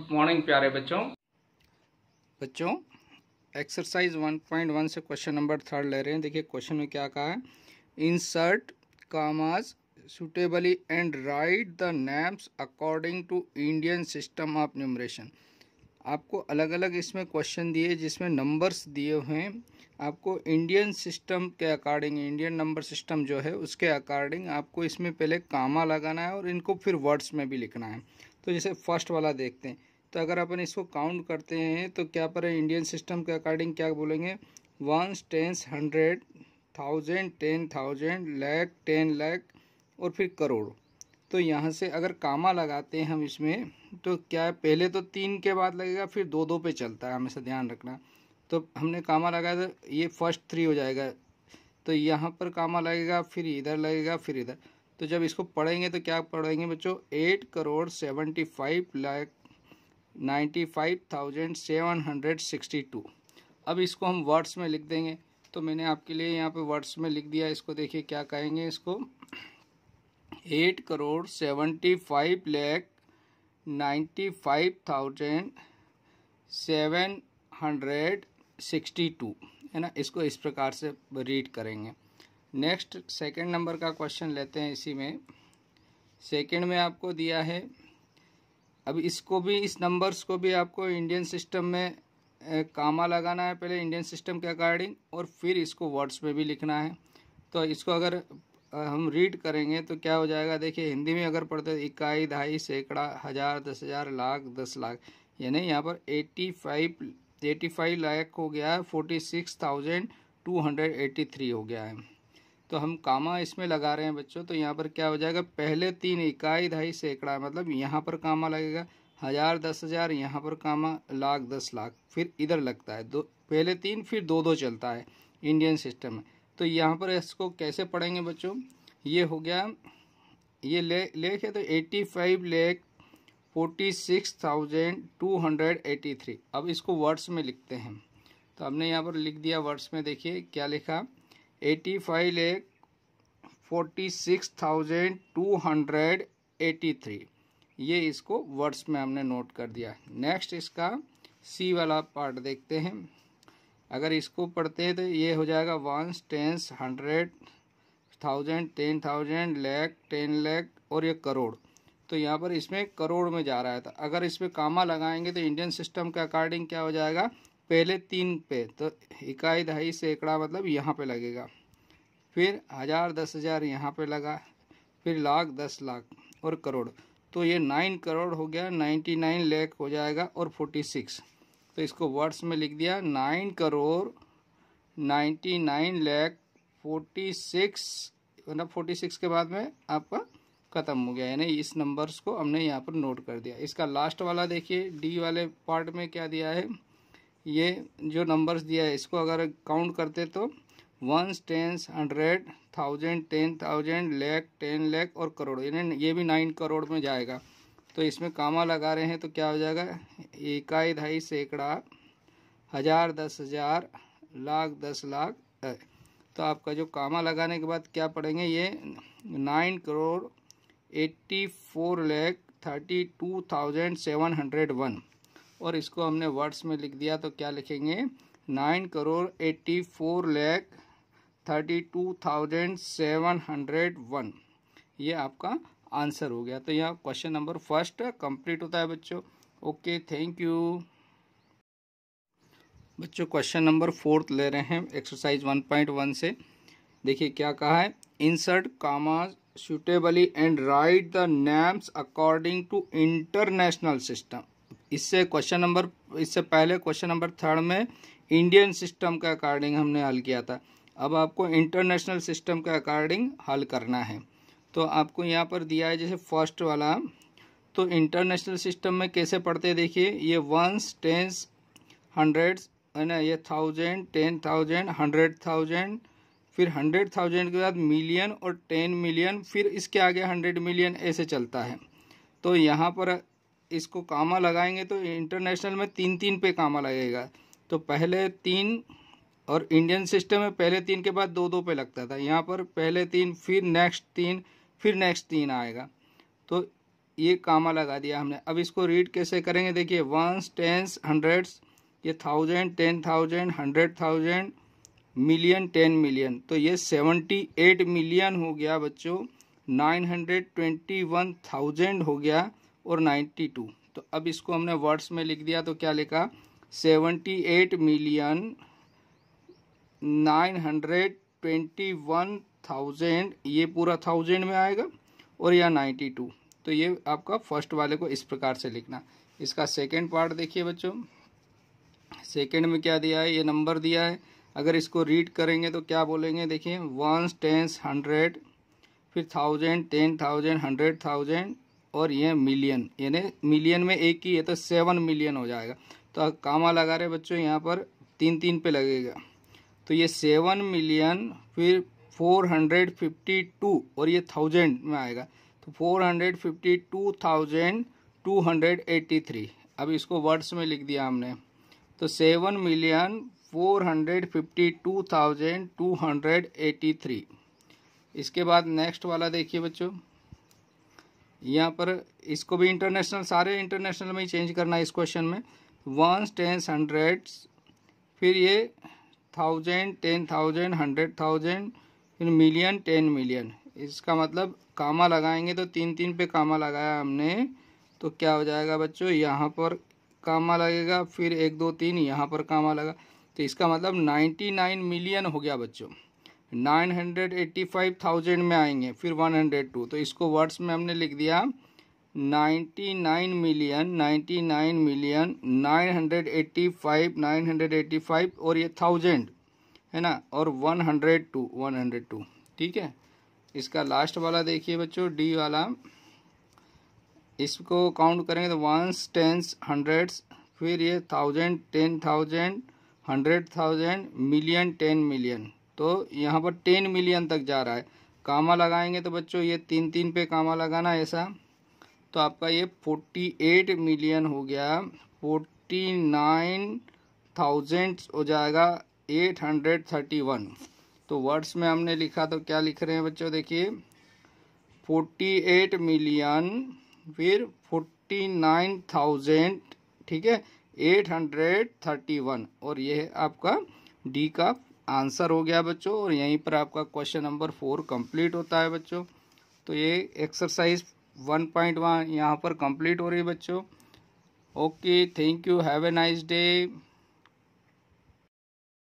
good morning प्यारे बच्चों बच्चों एक्सरसाइज 1.1 से क्वेश्चन नंबर थर्ड ले रहे हैं देखिए क्वेश्चन में क्या कहा है insert commas suitably and write the names according to Indian system of numeration आपको अलग अलग इसमें क्वेश्चन दिए जिसमें नंबर्स दिए हुए हैं आपको इंडियन सिस्टम के अकॉर्डिंग इंडियन नंबर सिस्टम जो है उसके अकॉर्डिंग आपको इसमें पहले कामा लगाना है और इनको फिर वर्ड्स में भी लिखना है तो जैसे फर्स्ट वाला देखते हैं तो अगर अपन इसको काउंट करते हैं तो क्या पर इंडियन सिस्टम के अकॉर्डिंग क्या बोलेंगे ones tens hundred thousand ten thousand lakh ten lakh और फिर करोड़ तो यहाँ से अगर कामा लगाते हैं हम इसमें तो क्या है पहले तो तीन के बाद लगेगा फिर दो दो पे चलता है हमेशा ध्यान रखना तो हमने कामा लगाया तो ये फर्स्ट थ्री हो जाएगा तो यहाँ पर कामा लगेगा फिर इधर लगेगा फिर इधर तो जब इसको पढ़ेंगे तो क्या पढ़ेंगे बच्चों eight crore seventy five lakh ninety five thousand seven hundred sixty two अब इसको हम वर्ड्स में लिख देंगे तो मैंने आपके लिए यहाँ पे वर्ड्स में लिख दिया इसको देखिए क्या कहेंगे इसको eight crore seventy five lakh ninety five thousand seven hundred sixty two है ना इसको इस प्रकार से रीड करेंगे नेक्स्ट सेकेंड नंबर का क्वेश्चन लेते हैं इसी में सेकेंड में आपको दिया है अब इसको भी इस नंबर्स को भी आपको इंडियन सिस्टम में कामा लगाना है पहले इंडियन सिस्टम के अकॉर्डिंग और फिर इसको वर्ड्स में भी लिखना है तो इसको अगर हम रीड करेंगे तो क्या हो जाएगा देखिए हिंदी में अगर पढ़ते इकाई ढाई सैकड़ा हज़ार दस हज़ार लाख दस लाख यानी यहाँ पर eighty five eighty five lakh हो गया है forty six thousand two hundred eighty three हो गया है तो हम कामा इसमें लगा रहे हैं बच्चों तो यहाँ पर क्या हो जाएगा पहले तीन इकाई ढाई सैकड़ा मतलब यहाँ पर कामा लगेगा हज़ार दस हज़ार यहाँ पर कामा लाख दस लाख फिर इधर लगता है दो पहले तीन फिर दो दो चलता है इंडियन सिस्टम में तो यहाँ पर इसको कैसे पढ़ेंगे बच्चों ये हो गया ये ले लेख है तो eighty five lakh forty six thousand two hundred eighty three अब इसको वर्ड्स में लिखते हैं तो हमने यहाँ पर लिख दिया वर्ड्स में देखिए क्या लिखा eighty five lakh forty six thousand two hundred eighty three ये इसको वर्ड्स में हमने नोट कर दिया नेक्स्ट इसका सी वाला पार्ट देखते हैं अगर इसको पढ़ते हैं तो ये हो जाएगा ones tens hundred thousand ten thousand lakh ten lakh और ये करोड़ तो यहाँ पर इसमें करोड़ में जा रहा है था तो अगर इसमें कामा लगाएंगे तो इंडियन सिस्टम के अकॉर्डिंग क्या हो जाएगा पहले तीन पे तो इकाई दहाई सैकड़ा मतलब यहाँ पे लगेगा फिर हज़ार दस हज़ार यहाँ पे लगा फिर लाख दस लाख और करोड़ तो ये नाइन करोड़ हो गया नाइन्टी नाइन लैख हो जाएगा और फोर्टी सिक्स तो इसको वर्ड्स में लिख दिया nine crore ninety nine lakh forty six मतलब फोर्टी सिक्स के बाद में आपका ख़त्म हो गया यानी इस नंबर्स को हमने यहाँ पर नोट कर दिया इसका लास्ट वाला देखिए डी वाले पार्ट में क्या दिया है ये जो नंबर्स दिया है इसको अगर काउंट करते तो ones tens hundred thousand ten thousand lakh ten lakh और करोड़ यानी ये भी नाइन करोड़ में जाएगा तो इसमें कामा लगा रहे हैं तो क्या हो जाएगा इकाई ढाई सैकड़ा हज़ार दस हज़ार लाख दस लाख तो आपका जो कामा लगाने के बाद क्या पड़ेंगे ये nine crore eighty four lakh thirty two thousand seven hundred one और इसको हमने वर्ड्स में लिख दिया तो क्या लिखेंगे nine crore eighty four lakh thirty two thousand seven hundred one ये आपका आंसर हो गया तो यहाँ क्वेश्चन नंबर फर्स्ट कंप्लीट होता है बच्चों ओके थैंक यू बच्चों क्वेश्चन नंबर फोर्थ ले रहे हैं एक्सरसाइज वन पॉइंट वन से देखिए क्या कहा है insert commas suitably and write the names according to international system इससे क्वेश्चन नंबर इससे पहले क्वेश्चन नंबर थर्ड में इंडियन सिस्टम के अकॉर्डिंग हमने हल किया था अब आपको इंटरनेशनल सिस्टम के अकॉर्डिंग हल करना है तो आपको यहाँ पर दिया है जैसे फर्स्ट वाला तो इंटरनेशनल सिस्टम में कैसे पढ़ते देखिए ये वंस टेंस हंड्रेड्स है ना ये thousand ten thousand hundred thousand फिर हंड्रेड थाउजेंड के बाद मिलियन और टेन मिलियन फिर इसके आगे हंड्रेड मिलियन ऐसे चलता है तो यहाँ पर इसको कामा लगाएंगे तो इंटरनेशनल में तीन तीन पे कामा लगेगा तो पहले तीन और इंडियन सिस्टम में पहले तीन के बाद दो दो पे लगता था यहाँ पर पहले तीन फिर नेक्स्ट तीन फिर नेक्स्ट तीन आएगा तो ये कामा लगा दिया हमने अब इसको रीड कैसे करेंगे देखिए वंस टेंस हंड्रेड्स ये thousand ten thousand hundred thousand million ten million तो ये सेवेंटी एट मिलियन हो गया बच्चों nine hundred twenty one thousand हो गया और नाइन्टी टू तो अब इसको हमने वर्ड्स में लिख दिया तो क्या लिखा seventy eight million nine hundred twenty one thousand ये पूरा थाउजेंड में आएगा और यह नाइन्टी टू तो ये आपका फर्स्ट वाले को इस प्रकार से लिखना इसका सेकेंड पार्ट देखिए बच्चों सेकेंड में क्या दिया है ये नंबर दिया है अगर इसको रीड करेंगे तो क्या बोलेंगे देखिए वंस टेंस हंड्रेड फिर thousand ten thousand hundred thousand और ये मिलियन यानी मिलियन में एक ही है तो सेवन मिलियन हो जाएगा तो कामा लगा रहे बच्चों यहाँ पर तीन तीन पे लगेगा तो ये सेवन मिलियन फिर फोर हंड्रेड फिफ्टी टू और ये थाउजेंड में आएगा तो four hundred fifty two thousand two hundred eighty three अब इसको वर्ड्स में लिख दिया हमने तो seven million four hundred fifty two thousand two hundred eighty three इसके बाद नेक्स्ट वाला देखिए बच्चों यहाँ पर इसको भी इंटरनेशनल सारे इंटरनेशनल में ही चेंज करना है इस क्वेश्चन में वंस टेंस हंड्रेड फिर ये thousand ten thousand hundred thousand फिर मिलियन टेन मिलियन इसका मतलब कामा लगाएंगे तो तीन तीन पे कामा लगाया हमने तो क्या हो जाएगा बच्चों यहाँ पर कामा लगेगा फिर एक दो तीन यहाँ पर कामा लगा तो इसका मतलब नाइन्टी नाइन मिलियन हो गया बच्चों nine hundred eighty five thousand में आएंगे फिर वन हंड्रेड टू तो इसको वर्ड्स में हमने लिख दिया ninety nine million ninety nine million nine hundred eighty five nine hundred eighty five और ये थाउजेंड है ना और one hundred two one hundred two ठीक है इसका लास्ट वाला देखिए बच्चों डी वाला इसको काउंट करेंगे तो वंस टेंस हंड्रेड्स फिर ये thousand ten thousand hundred thousand million ten million तो यहाँ पर टेन मिलियन तक जा रहा है कामा लगाएंगे तो बच्चों ये तीन तीन पे कामा लगाना ऐसा तो आपका ये फोर्टी एट मिलियन हो गया फोर्टी नाइन थाउजेंड हो जाएगा एट हंड्रेड थर्टी वन तो वर्ड्स में हमने लिखा तो क्या लिख रहे हैं बच्चों देखिए फोर्टी एट मिलियन फिर फोर्टी नाइन थाउजेंड ठीक है एट हंड्रेड थर्टी वन और यह है आपका डी का आंसर हो गया बच्चों और यहीं पर आपका क्वेश्चन नंबर फोर कंप्लीट होता है बच्चों तो ये एक्सरसाइज वन पॉइंट वन यहाँ पर कंप्लीट हो रही है बच्चों okay thank you have a nice day